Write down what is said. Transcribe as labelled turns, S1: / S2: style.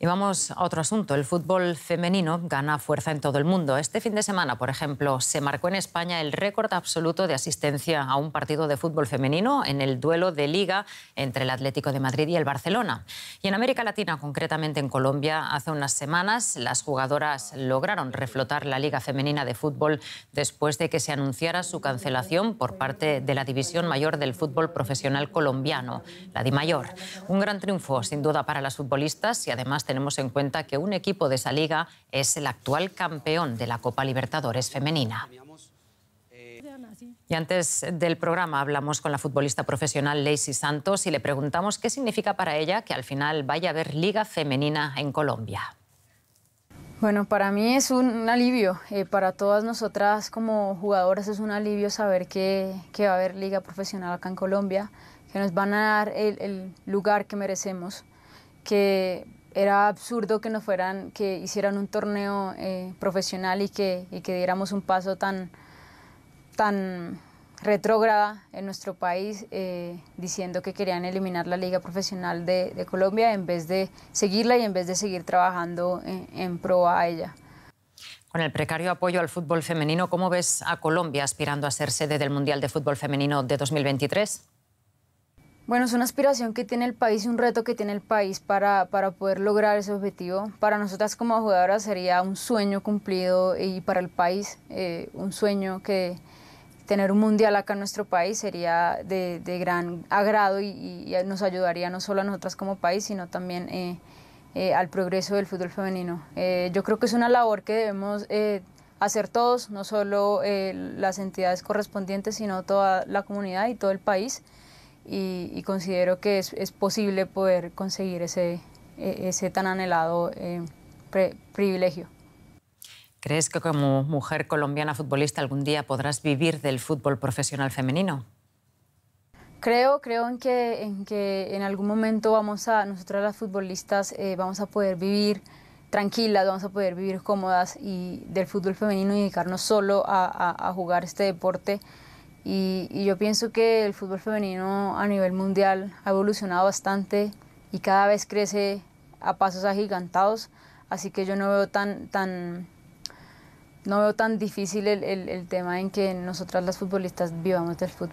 S1: Y vamos a otro asunto. El fútbol femenino gana fuerza en todo el mundo. Este fin de semana, por ejemplo, se marcó en España el récord absoluto de asistencia a un partido de fútbol femenino en el duelo de liga entre el Atlético de Madrid y el Barcelona. Y en América Latina, concretamente en Colombia, hace unas semanas las jugadoras lograron reflotar la liga femenina de fútbol después de que se anunciara su cancelación por parte de la División Mayor del Fútbol Profesional Colombiano, la DIMAYOR. Un gran triunfo, sin duda, para las futbolistas y además tenemos en cuenta que un equipo de esa liga es el actual campeón de la Copa Libertadores femenina. Y antes del programa hablamos con la futbolista profesional Lacey Santos y le preguntamos qué significa para ella que al final vaya a haber liga femenina en Colombia.
S2: Bueno, para mí es un alivio, eh, para todas nosotras como jugadoras es un alivio saber que, va a haber liga profesional acá en Colombia, que nos van a dar el, el lugar que merecemos, que era absurdo que nos fueran, que hicieran un torneo eh, profesional y que, y que diéramos un paso tan, tan retrógrada en nuestro país eh, diciendo que querían eliminar la liga profesional de, Colombia en vez de seguirla y en vez de seguir trabajando en, en pro a ella.
S1: Con el precario apoyo al fútbol femenino, ¿cómo ves a Colombia aspirando a ser sede del Mundial de Fútbol Femenino de 2023?
S2: Bueno, es una aspiración que tiene el país y un reto que tiene el país para, poder lograr ese objetivo. Para nosotras como jugadoras sería un sueño cumplido y para el país eh, un sueño que tener un mundial acá en nuestro país sería de, gran agrado y, nos ayudaría no solo a nosotras como país, sino también eh, eh, al progreso del fútbol femenino. yo creo que es una labor que debemos hacer todos, no solo las entidades correspondientes, sino toda la comunidad y todo el país y, considero que es, es, posible poder conseguir ese, e, ese tan anhelado eh, privilegio.
S1: ¿Crees que como mujer colombiana futbolista algún día podrás vivir del fútbol profesional femenino?
S2: Creo, creo en que en, que en algún momento vamos a, nosotras las futbolistas, eh, vamos a poder vivir tranquilas, vamos a poder vivir cómodas y del fútbol femenino y dedicarnos solo a, a, a jugar este deporte. Y, yo pienso que el fútbol femenino a nivel mundial ha evolucionado bastante y cada vez crece a pasos agigantados, así que yo no veo tan, tan, no veo tan difícil el, el, el tema en que nosotras las futbolistas vivamos del fútbol.